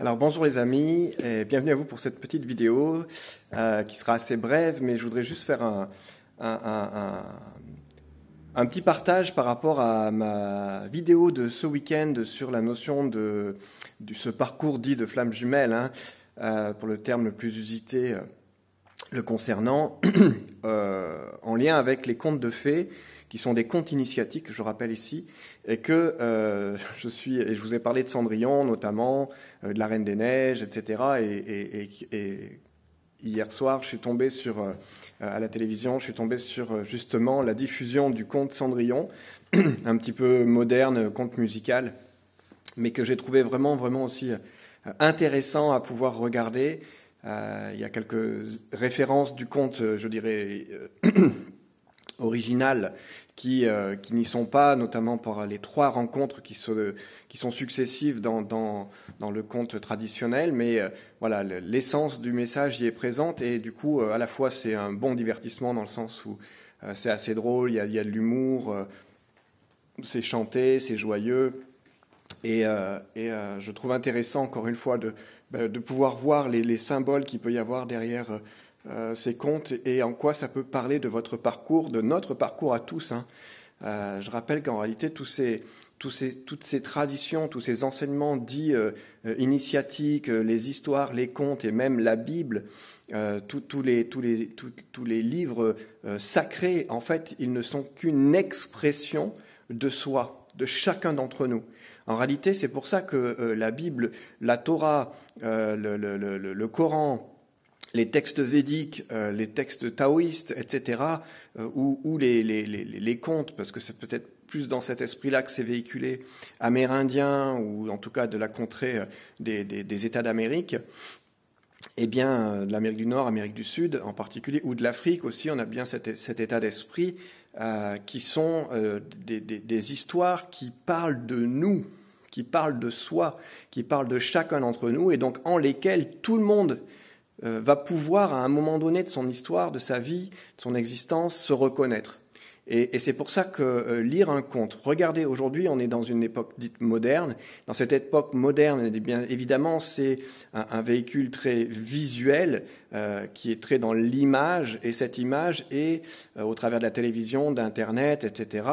Alors bonjour les amis et bienvenue à vous pour cette petite vidéo euh, qui sera assez brève mais je voudrais juste faire un, petit partage par rapport à ma vidéo de ce week-end sur la notion de, ce parcours dit de flamme jumelle hein, euh, pour le terme le plus usité euh, le concernant en lien avec les contes de fées qui sont des contes initiatiques, je rappelle ici, et que euh, je suis, et je vous ai parlé de Cendrillon notamment, euh, de la Reine des Neiges, etc. Et, et, et, et hier soir, je suis tombé sur, euh, à la télévision, je suis tombé sur euh, justement la diffusion du conte Cendrillon, un petit peu moderne, conte musical, mais que j'ai trouvé vraiment, vraiment aussi intéressant à pouvoir regarder. il y a quelques références du conte, je dirais, originales qui, euh, qui n'y sont pas, notamment par les trois rencontres qui, qui sont successives dans, dans, le conte traditionnel. Mais euh, voilà, l'essence du message y est présente et du coup, euh, à la fois, c'est un bon divertissement dans le sens où c'est assez drôle, il y a, y a, de l'humour, c'est chanté, c'est joyeux. Et, et je trouve intéressant, encore une fois, de, bah, de pouvoir voir les, les symboles qu'il peut y avoir derrière euh, ces contes et en quoi ça peut parler de votre parcours, de notre parcours à tous. Hein. Euh, je rappelle qu'en réalité, tous ces, tous ces, toutes ces traditions, tous ces enseignements dits euh, initiatiques, euh, les histoires, les contes et même la Bible, les, tous, les, tous les, livres sacrés, en fait, ils ne sont qu'une expression de soi, de chacun d'entre nous. En réalité, c'est pour ça que la Bible, la Torah, le, le, le, le Coran, les textes védiques, euh, les textes taoïstes, etc., euh, ou, les, contes, parce que c'est peut-être plus dans cet esprit-là que c'est véhiculé, amérindien, ou en tout cas de la contrée euh, des, États d'Amérique, et eh bien, de l'Amérique du Nord, Amérique du Sud en particulier, ou de l'Afrique aussi, on a bien cet, état d'esprit qui sont des histoires qui parlent de nous, qui parlent de soi, qui parlent de chacun d'entre nous, et donc en lesquelles tout le monde euh, va pouvoir à un moment donné de son histoire, de sa vie, de son existence, se reconnaître. Et, c'est pour ça que euh, lire un conte, regardez, aujourd'hui on est dans une époque dite moderne. Dans cette époque moderne, eh évidemment, c'est un, véhicule très visuel euh, qui est très dans l'image, et cette image est, au travers de la télévision, d'Internet, etc.,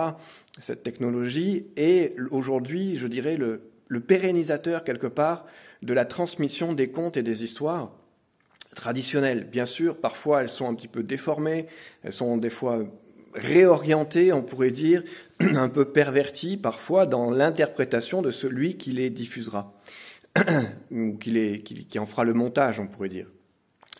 cette technologie est aujourd'hui, je dirais, le, le pérennisateur quelque part de la transmission des contes et des histoires traditionnelles. Bien sûr, parfois elles sont un petit peu déformées, elles sont des fois réorientées, on pourrait dire, un peu perverties parfois dans l'interprétation de celui qui les diffusera, ou qui, qui en fera le montage, on pourrait dire,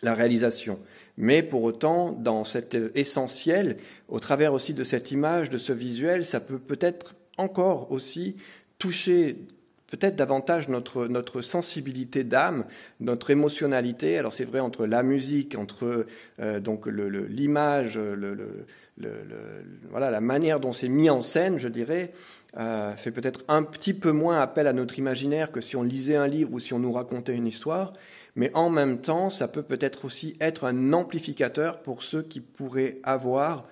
la réalisation. Mais pour autant, dans cet essentiel, au travers aussi de cette image, de ce visuel, ça peut peut-être encore aussi toucher peut-être davantage notre, notre sensibilité d'âme, notre émotionnalité. Alors c'est vrai entre la musique, entre euh, donc l'image, le, le, le, voilà la manière dont c'est mis en scène, je dirais, euh, fait peut-être un petit peu moins appel à notre imaginaire que si on lisait un livre ou si on nous racontait une histoire. Mais en même temps, ça peut peut-être aussi être un amplificateur pour ceux qui pourraient avoir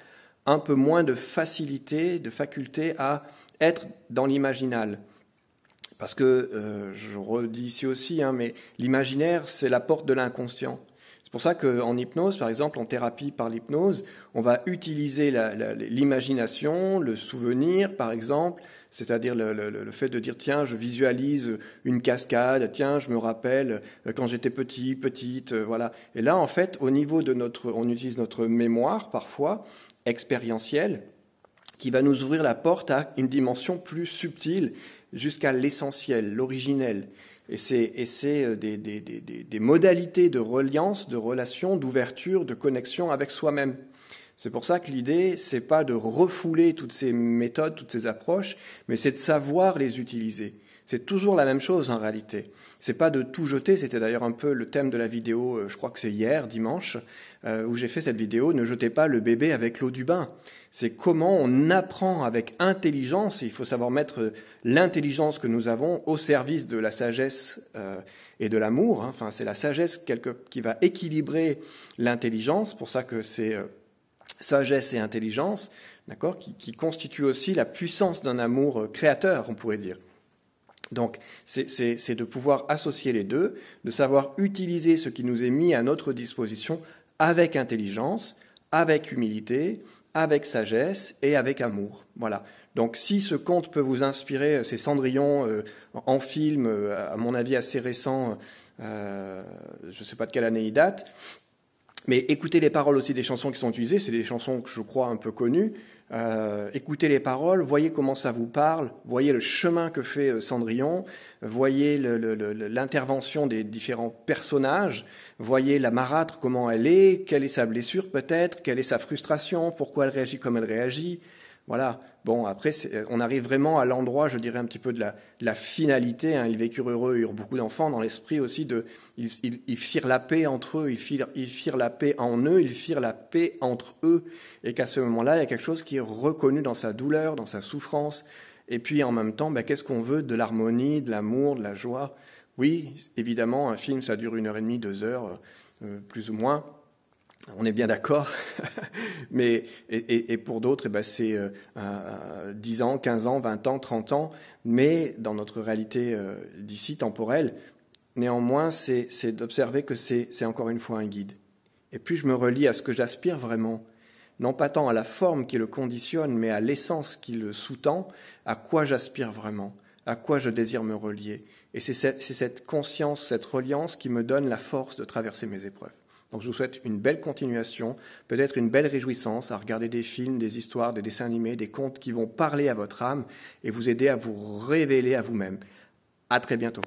un peu moins de facilité, de faculté à être dans l'imaginal. Parce que, euh, je redis ici aussi, hein, mais l'imaginaire, c'est la porte de l'inconscient. C'est pour ça qu'en hypnose, par exemple, en thérapie par l'hypnose, on va utiliser l'imagination, le souvenir, par exemple, c'est-à-dire le, le, fait de dire, tiens, je visualise une cascade, tiens, je me rappelle euh, quand j'étais petit, petite, euh, voilà. Et là, en fait, au niveau de notre, on utilise notre mémoire, parfois, expérientielle, qui va nous ouvrir la porte à une dimension plus subtile jusqu'à l'essentiel, l'originel. Et c'est euh, des, modalités de reliance, de relation, d'ouverture, de connexion avec soi-même. C'est pour ça que l'idée, c'est pas de refouler toutes ces méthodes, toutes ces approches, mais c'est de savoir les utiliser. C'est toujours la même chose en réalité. C'est pas de tout jeter, c'était d'ailleurs un peu le thème de la vidéo, euh, je crois que c'est hier, dimanche, euh, où j'ai fait cette vidéo, ne jetez pas le bébé avec l'eau du bain. C'est comment on apprend avec intelligence, il faut savoir mettre euh, l'intelligence que nous avons au service de la sagesse et de l'amour. Hein. Enfin, c'est la sagesse qui va équilibrer l'intelligence, pour ça que c'est sagesse et intelligence, d'accord, qui, qui constitue aussi la puissance d'un amour créateur, on pourrait dire. Donc, c'est de pouvoir associer les deux, de savoir utiliser ce qui nous est mis à notre disposition avec intelligence, avec humilité, avec sagesse et avec amour. Voilà. Donc, si ce conte peut vous inspirer, euh, c'est Cendrillon euh, en film, euh, à mon avis assez récent, je ne sais pas de quelle année il date, mais écoutez les paroles aussi des chansons qui sont utilisées, c'est des chansons que je crois un peu connues. Euh, écoutez les paroles, voyez comment ça vous parle, voyez le chemin que fait euh, Cendrillon, voyez l'intervention des différents personnages, voyez la marâtre, comment elle est, quelle est sa blessure peut-être, quelle est sa frustration, pourquoi elle réagit comme elle réagit. Voilà. Bon, après, euh, on arrive vraiment à l'endroit, je dirais, un petit peu de la, finalité. Ils hein. vécurent heureux, ils eurent beaucoup d'enfants, dans l'esprit aussi de. Ils, firent la paix entre eux, ils firent, ils firent la paix en eux, ils firent la paix entre eux. Et qu'à ce moment-là, il y a quelque chose qui est reconnu dans sa douleur, dans sa souffrance. Et puis, en même temps, bah, qu'est-ce qu'on veut De l'harmonie, de l'amour, de la joie. Oui, évidemment, un film, ça dure une heure et demie, deux heures, euh, euh, plus ou moins on est bien d'accord, mais et, pour d'autres, eh ben, c'est euh, dix 10 ans, 15 ans, 20 ans, 30 ans, mais dans notre réalité euh, d'ici temporelle, néanmoins, c'est d'observer que c'est encore une fois un guide. Et puis je me relie à ce que j'aspire vraiment, non pas tant à la forme qui le conditionne, mais à l'essence qui le sous-tend, à quoi j'aspire vraiment, à quoi je désire me relier. Et c'est cette conscience, cette reliance qui me donne la force de traverser mes épreuves. Donc je vous souhaite une belle continuation, peut-être une belle réjouissance à regarder des films, des histoires, des dessins animés, des contes qui vont parler à votre âme et vous aider à vous révéler à vous-même. À très bientôt.